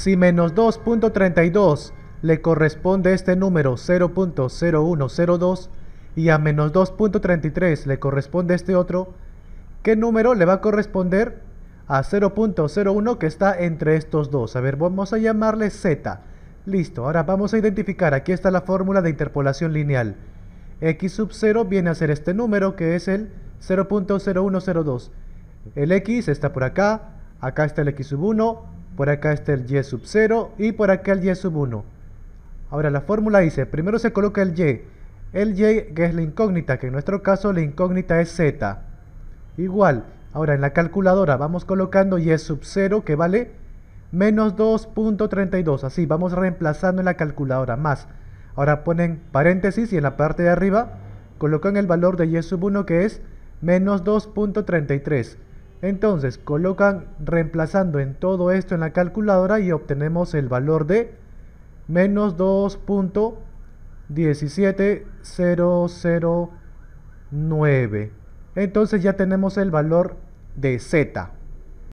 Si menos 2.32 le corresponde este número 0.0102 y a menos 2.33 le corresponde este otro, ¿qué número le va a corresponder a 0.01 que está entre estos dos? A ver, vamos a llamarle z. Listo, ahora vamos a identificar, aquí está la fórmula de interpolación lineal. x sub 0 viene a ser este número que es el 0.0102. El x está por acá, acá está el x sub 1, por acá está el y sub 0 y por acá el y sub 1. Ahora la fórmula dice, primero se coloca el y, el y que es la incógnita, que en nuestro caso la incógnita es z. Igual, ahora en la calculadora vamos colocando y sub 0 que vale menos 2.32, así vamos reemplazando en la calculadora, más. Ahora ponen paréntesis y en la parte de arriba colocan el valor de y sub 1 que es menos 2.33. Entonces colocan reemplazando en todo esto en la calculadora y obtenemos el valor de menos 2.17009. Entonces ya tenemos el valor de Z.